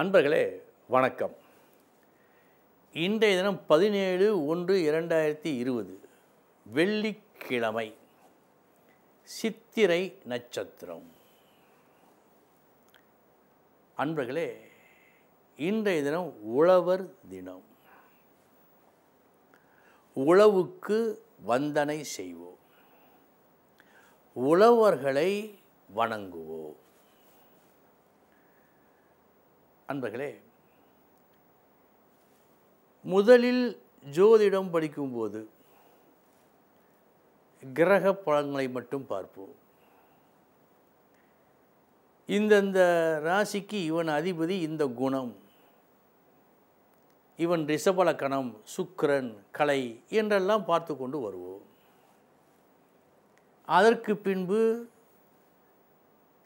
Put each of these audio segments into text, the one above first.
அன்பர்களே வணக்கம் இன்றைய தினம் பதினேழு ஒன்று இரண்டாயிரத்தி இருபது வெள்ளிக்கிழமை சித்திரை நட்சத்திரம் அன்பர்களே இன்றைய தினம் உழவர் தினம் உழவுக்கு வந்தனை செய்வோம் உழவர்களை வணங்குவோம் அன்பர்களே முதலில் ஜோதிடம் படிக்கும்போது கிரக பழங்களை மட்டும் பார்ப்போம் இந்தந்த ராசிக்கு இவன் அதிபதி இந்த குணம் இவன் ரிஷபலக்கணம் சுக்கரன் கலை என்றெல்லாம் பார்த்து கொண்டு வருவோம் அதற்கு பின்பு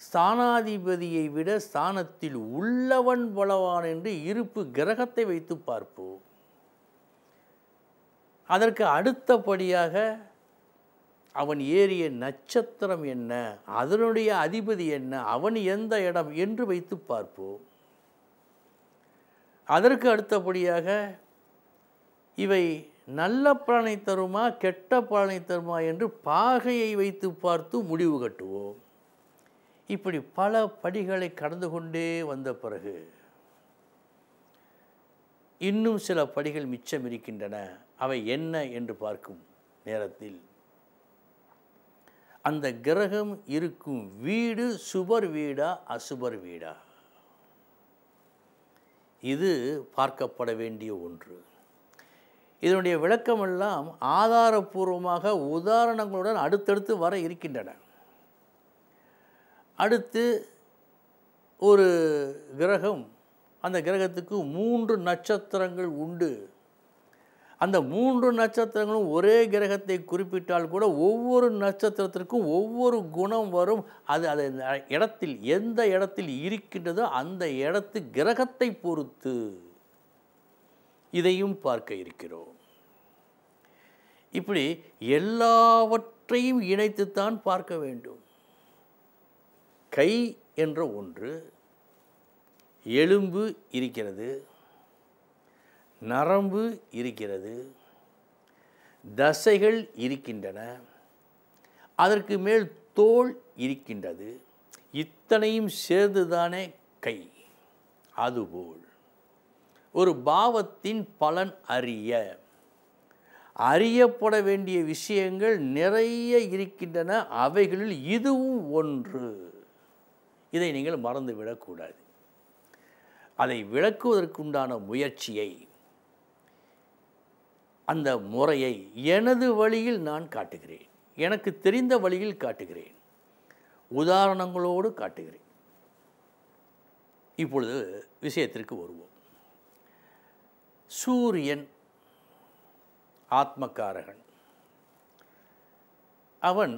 ஸ்தானாதிபதியை விட ஸ்தானத்தில் உள்ளவன் பலவான் என்று இருப்பு கிரகத்தை வைத்து பார்ப்போம் அதற்கு அடுத்தபடியாக அவன் ஏறிய நட்சத்திரம் என்ன அதனுடைய அதிபதி என்ன அவன் எந்த இடம் என்று வைத்து பார்ப்போம் அதற்கு அடுத்தபடியாக இவை நல்ல பலனை தருமா கெட்ட பலனை தருமா என்று பாகையை வைத்து பார்த்து முடிவு கட்டுவோம் இப்படி பல படிகளை கடந்து கொண்டே வந்த பிறகு இன்னும் சில படிகள் மிச்சம் இருக்கின்றன அவை என்ன என்று பார்க்கும் நேரத்தில் அந்த கிரகம் இருக்கும் வீடு சுபர் வீடா அசுபர் வீடா இது பார்க்கப்பட வேண்டிய ஒன்று இதனுடைய விளக்கமெல்லாம் ஆதாரபூர்வமாக உதாரணங்களுடன் அடுத்தடுத்து வர இருக்கின்றன அடுத்து ஒரு கிரகம் அந்த கிரகத்துக்கு மூன்று நட்சத்திரங்கள் உண்டு அந்த மூன்று நட்சத்திரங்களும் ஒரே கிரகத்தை குறிப்பிட்டால் கூட ஒவ்வொரு நட்சத்திரத்திற்கும் ஒவ்வொரு குணம் வரும் அது அது இடத்தில் எந்த இடத்தில் இருக்கின்றதோ அந்த இடத்து கிரகத்தை பொறுத்து இதையும் பார்க்க இருக்கிறோம் இப்படி எல்லாவற்றையும் இணைத்துத்தான் பார்க்க வேண்டும் கை என்ற ஒன்று எலும்பு இருக்கிறது நரம்பு இருக்கிறது தசைகள் இருக்கின்றன அதற்கு மேல் தோல் இருக்கின்றது இத்தனையும் சேர்ந்துதானே கை அதுபோல் ஒரு பாவத்தின் பலன் அறிய அறியப்பட வேண்டிய விஷயங்கள் நிறைய இருக்கின்றன அவைகளில் இதுவும் ஒன்று இதை நீங்கள் மறந்துவிடக்கூடாது அதை விளக்குவதற்குண்டான முயற்சியை அந்த முறையை எனது வழியில் நான் காட்டுகிறேன் எனக்கு தெரிந்த வழியில் காட்டுகிறேன் உதாரணங்களோடு காட்டுகிறேன் இப்பொழுது விஷயத்திற்கு வருவோம் சூரியன் ஆத்மக்காரகன் அவன்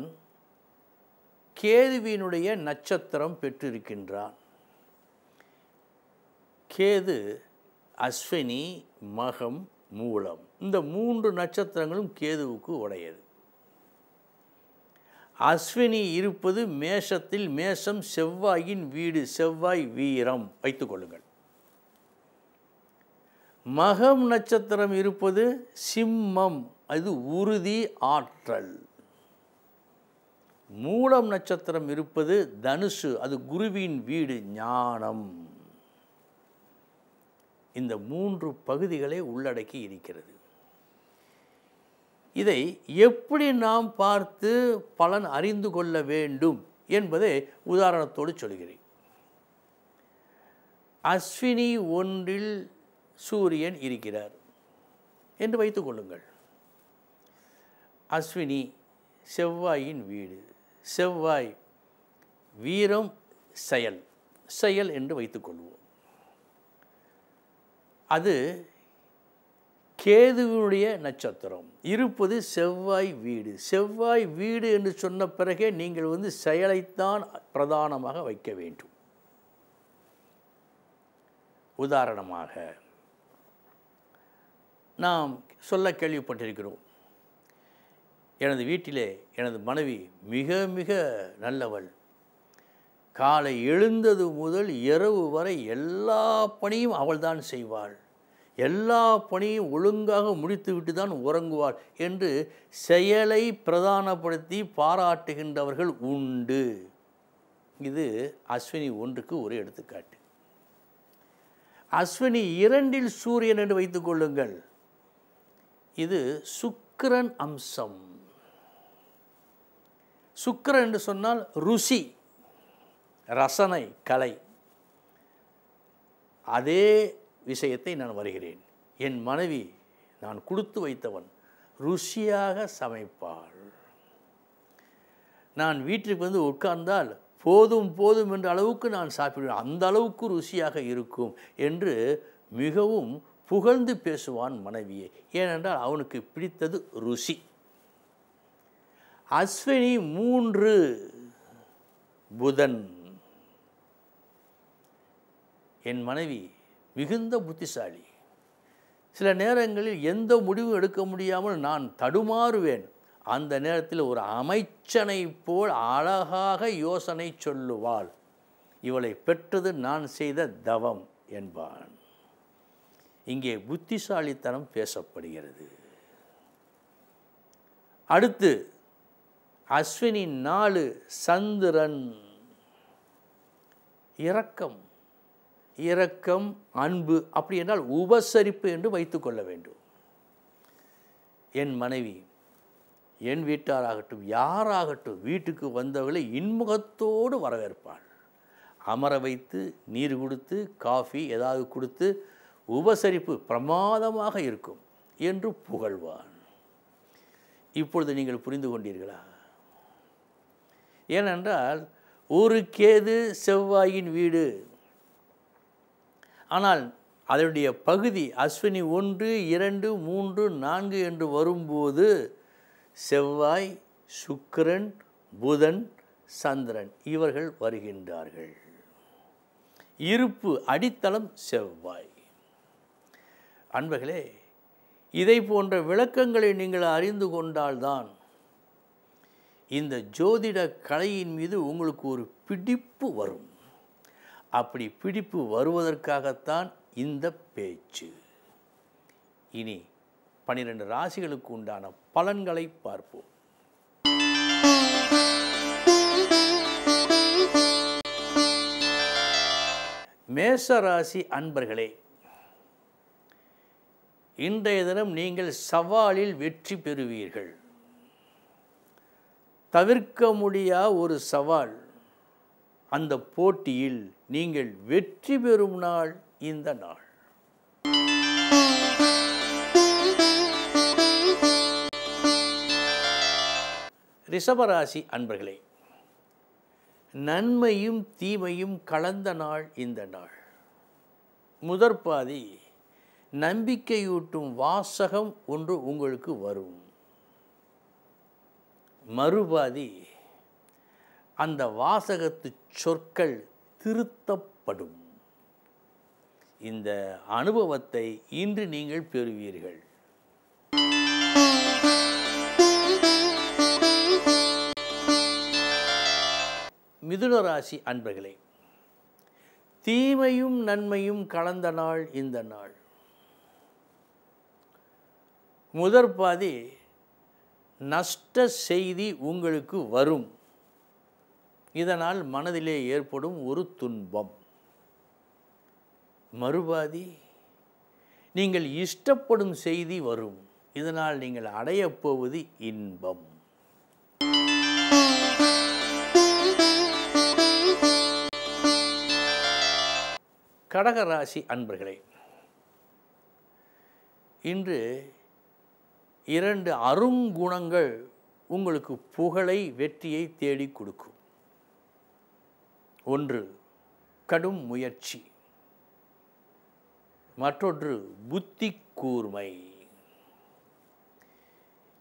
கேதுவினுடைய நட்சத்திரம் பெற்றிருக்கின்றான் கேது அஸ்வினி மகம் மூலம் இந்த மூன்று நட்சத்திரங்களும் கேதுவுக்கு உடையது அஸ்வினி இருப்பது மேஷத்தில் மேஷம் செவ்வாயின் வீடு செவ்வாய் வீரம் வைத்துக்கொள்ளுங்கள் மகம் நட்சத்திரம் இருப்பது சிம்மம் அது உறுதி ஆற்றல் மூலம் நட்சத்திரம் இருப்பது தனுசு அது குருவின் வீடு ஞானம் இந்த மூன்று பகுதிகளை உள்ளடக்கி இருக்கிறது இதை எப்படி நாம் பார்த்து பலன் அறிந்து கொள்ள வேண்டும் என்பதை உதாரணத்தோடு சொல்கிறேன் அஸ்வினி ஒன்றில் சூரியன் இருக்கிறார் என்று வைத்துக்கொள்ளுங்கள் அஸ்வினி செவ்வாயின் வீடு செவ்வாய் வீரம் செயல் செயல் என்று வைத்துக்கொள்வோம் அது கேதுவினுடைய நட்சத்திரம் இருப்பது செவ்வாய் வீடு செவ்வாய் வீடு என்று சொன்ன பிறகே நீங்கள் வந்து செயலைத்தான் பிரதானமாக வைக்க வேண்டும் உதாரணமாக நாம் சொல்ல கேள்விப்பட்டிருக்கிறோம் எனது வீட்டிலே எனது மனைவி மிக மிக நல்லவள் காலை எழுந்தது முதல் இரவு வரை எல்லா பணியும் அவள்தான் செய்வாள் எல்லா பணியும் ஒழுங்காக முடித்துவிட்டு தான் உறங்குவாள் என்று செயலை பிரதானப்படுத்தி பாராட்டுகின்றவர்கள் உண்டு இது அஸ்வினி ஒன்றுக்கு ஒரு எடுத்துக்காட்டு அஸ்வினி இரண்டில் சூரியன் என்று வைத்துக்கொள்ளுங்கள் இது சுக்கிரன் அம்சம் சுக்கரன் என்று சொன்னால் ருசி ரசனை கலை அதே விஷயத்தை நான் வருகிறேன் என் மனைவி நான் கொடுத்து வைத்தவன் ருசியாக சமைப்பாள் நான் வீட்டிற்கு வந்து உட்கார்ந்தால் போதும் போதும் என்ற அளவுக்கு நான் சாப்பிடுவேன் அந்த அளவுக்கு ருசியாக இருக்கும் என்று மிகவும் புகழ்ந்து பேசுவான் மனைவியை ஏனென்றால் அவனுக்கு பிடித்தது ருசி அஸ்வினி மூன்று புதன் என் மனைவி மிகுந்த புத்திசாலி சில நேரங்களில் எந்த முடிவும் எடுக்க முடியாமல் நான் தடுமாறுவேன் அந்த நேரத்தில் ஒரு அமைச்சனை போல் அழகாக யோசனை சொல்லுவாள் இவளை பெற்றது நான் செய்த தவம் என்பான் இங்கே புத்திசாலித்தனம் பேசப்படுகிறது அடுத்து அஸ்வினி நாலு சந்திரன் இரக்கம் இரக்கம் அன்பு அப்படி என்றால் உபசரிப்பு என்று வைத்துக்கொள்ள வேண்டும் என் மனைவி என் வீட்டாராகட்டும் யாராகட்டும் வீட்டுக்கு வந்தவர்களை இன்முகத்தோடு வரவேற்பாள் அமர வைத்து நீர் கொடுத்து காஃபி ஏதாவது கொடுத்து உபசரிப்பு பிரமாதமாக இருக்கும் என்று புகழ்வான் இப்பொழுது நீங்கள் புரிந்து கொண்டீர்களா ஏனென்றால் ஒரு கேது செவ்வாயின் வீடு ஆனால் அதனுடைய பகுதி அஸ்வினி ஒன்று இரண்டு மூன்று நான்கு என்று வரும்போது செவ்வாய் சுக்கிரன் புதன் சந்திரன் இவர்கள் வருகின்றார்கள் இருப்பு அடித்தளம் செவ்வாய் அன்பர்களே இதை போன்ற விளக்கங்களை நீங்கள் அறிந்து கொண்டால்தான் இந்த ஜோதிட கலையின் மீது உங்களுக்கு ஒரு பிடிப்பு வரும் அப்படி பிடிப்பு வருவதற்காகத்தான் இந்த பேச்சு இனி பனிரெண்டு ராசிகளுக்கு உண்டான பலன்களை பார்ப்போம் மேச ராசி அன்பர்களே இன்றைய தினம் நீங்கள் சவாலில் வெற்றி பெறுவீர்கள் தவிர்க்க முடியாத ஒரு சவால் அந்த போட்டியில் நீங்கள் வெற்றி பெறும் நாள் இந்த நாள் ரிஷபராசி அன்பர்களே நன்மையும் தீமையும் கலந்த நாள் இந்த நாள் முதற்பாதி நம்பிக்கையூட்டும் வாசகம் ஒன்று உங்களுக்கு வரும் மறுபாதி அந்த வாசகத்து சொற்கள் திருத்தப்படும் இந்த அனுபவத்தை இன்று நீங்கள் பெறுவீர்கள் மிதுனராசி அன்பர்களே தீமையும் நன்மையும் கலந்த நாள் இந்த நாள் முதற் பாதி நஷ்ட செய்தி உங்களுக்கு வரும் இதனால் மனதிலே ஏற்படும் ஒரு துன்பம் மறுபாதி நீங்கள் இஷ்டப்படும் செய்தி வரும் இதனால் நீங்கள் அடையப்போவது இன்பம் கடகராசி அன்பர்களே இன்று இரண்டு அருங்குணங்கள் உங்களுக்கு புகழை வெற்றியை தேடி கொடுக்கும் ஒன்று கடும் முயற்சி மற்றொன்று புத்தி கூர்மை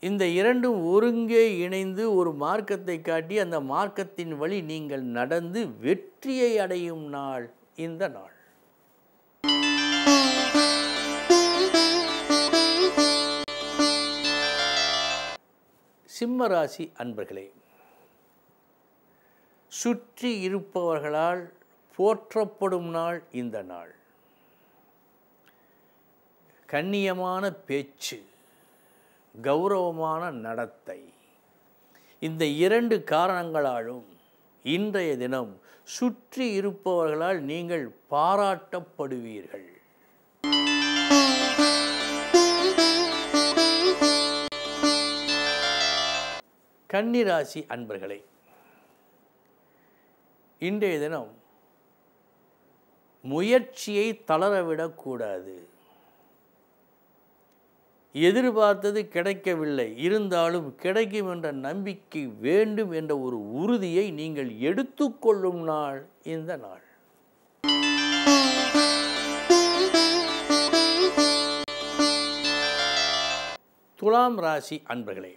இந்த இரண்டும் ஒருங்கே இணைந்து ஒரு மார்க்கத்தை காட்டி அந்த மார்க்கத்தின் வழி நீங்கள் நடந்து வெற்றியை அடையும் நாள் இந்த நாள் சிம்ம ராசி அன்பர்களே சுற்றி இருப்பவர்களால் போற்றப்படும் நாள் இந்த நாள் கண்ணியமான பேச்சு கௌரவமான நடத்தை இந்த இரண்டு காரணங்களாலும் இன்றைய தினம் சுற்றி இருப்பவர்களால் நீங்கள் பாராட்டப்படுவீர்கள் கன்னிராசி அன்பர்களே இன்றைய தினம் முயற்சியை தளரவிடக்கூடாது எதிர்பார்த்தது கிடைக்கவில்லை இருந்தாலும் கிடைக்கும் என்ற நம்பிக்கை வேண்டும் என்ற ஒரு உறுதியை நீங்கள் எடுத்துக்கொள்ளும் நாள் இந்த நாள் துலாம் ராசி அன்பர்களே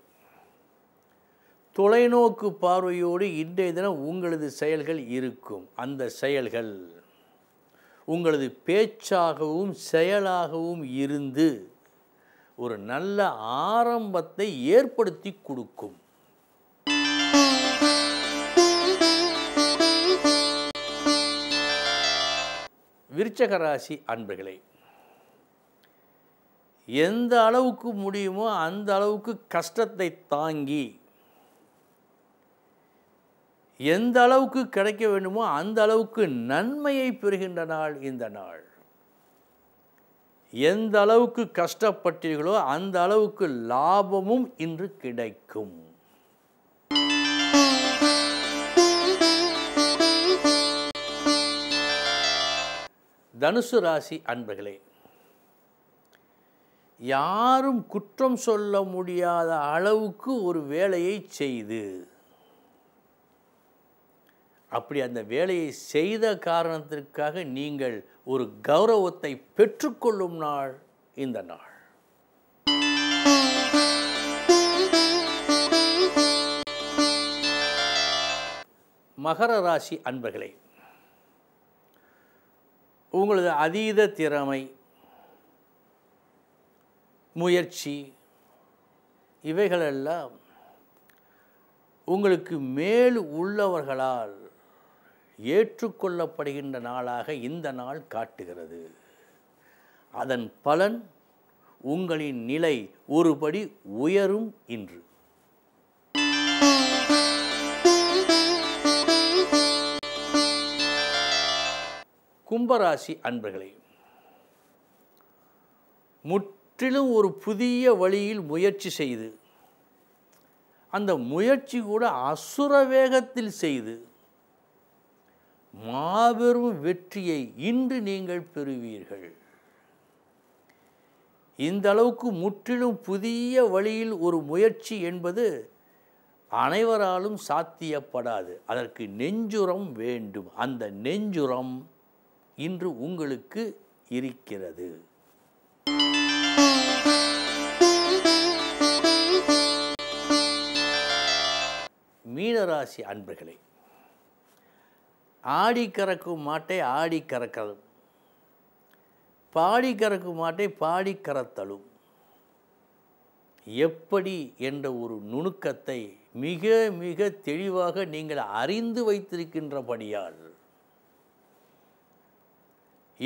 தொலைநோக்கு பார்வையோடு இன்றைய தினம் உங்களது செயல்கள் இருக்கும் அந்த செயல்கள் உங்களது பேச்சாகவும் செயலாகவும் இருந்து ஒரு நல்ல ஆரம்பத்தை ஏற்படுத்தி கொடுக்கும் விருச்சகராசி ராசி எந்த அளவுக்கு முடியுமோ அந்த அளவுக்கு கஷ்டத்தை தாங்கி எந்த அளவுக்கு கிடைக்க வேண்டுமோ அந்த அளவுக்கு நன்மையை பெறுகின்ற நாள் இந்த நாள் எந்த அளவுக்கு கஷ்டப்பட்டீர்களோ அந்த அளவுக்கு லாபமும் இன்று கிடைக்கும் தனுசு ராசி அன்பர்களே யாரும் குற்றம் சொல்ல முடியாத அளவுக்கு ஒரு வேலையை செய்து அப்படி அந்த வேலையை செய்த காரணத்திற்காக நீங்கள் ஒரு கௌரவத்தை பெற்றுக்கொள்ளும் நாள் இந்த நாள் மகர ராசி அன்பர்களே உங்களது அதீத திறமை முயற்சி இவைகளெல்லாம் உங்களுக்கு மேல் உள்ளவர்களால் ஏற்றுக்கொள்ளப்படுகின்ற நாளாக இந்த நாள் காட்டுகிறது அதன் பலன் உங்களின் நிலை ஒருபடி உயரும் இன்று கும்பராசி அன்பர்களே முற்றிலும் ஒரு புதிய வழியில் முயற்சி செய்து அந்த முயற்சி கூட அசுர வேகத்தில் செய்து மாபெரும் வெற்றியை இன்று நீங்கள் பெறுவீர்கள் இந்த அளவுக்கு முற்றிலும் புதிய வழியில் ஒரு முயற்சி என்பது அனைவராலும் சாத்தியப்படாது அதற்கு நெஞ்சுரம் வேண்டும் அந்த நெஞ்சுரம் இன்று உங்களுக்கு இருக்கிறது மீனராசி அன்பர்களே ஆடி கறக்கும் மாட்டை ஆடி கறக்கதும் பாடி கறக்கும் மாட்டை பாடி கறத்தலும் எப்படி என்ற ஒரு நுணுக்கத்தை மிக மிக தெளிவாக நீங்கள் அறிந்து வைத்திருக்கின்றபடியால்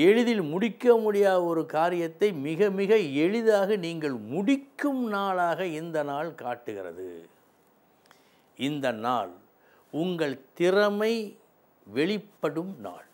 எளிதில் முடிக்க முடியாத ஒரு காரியத்தை மிக மிக எளிதாக நீங்கள் முடிக்கும் நாளாக இந்த நாள் காட்டுகிறது இந்த நாள் உங்கள் திறமை வெளிப்படும் நாள்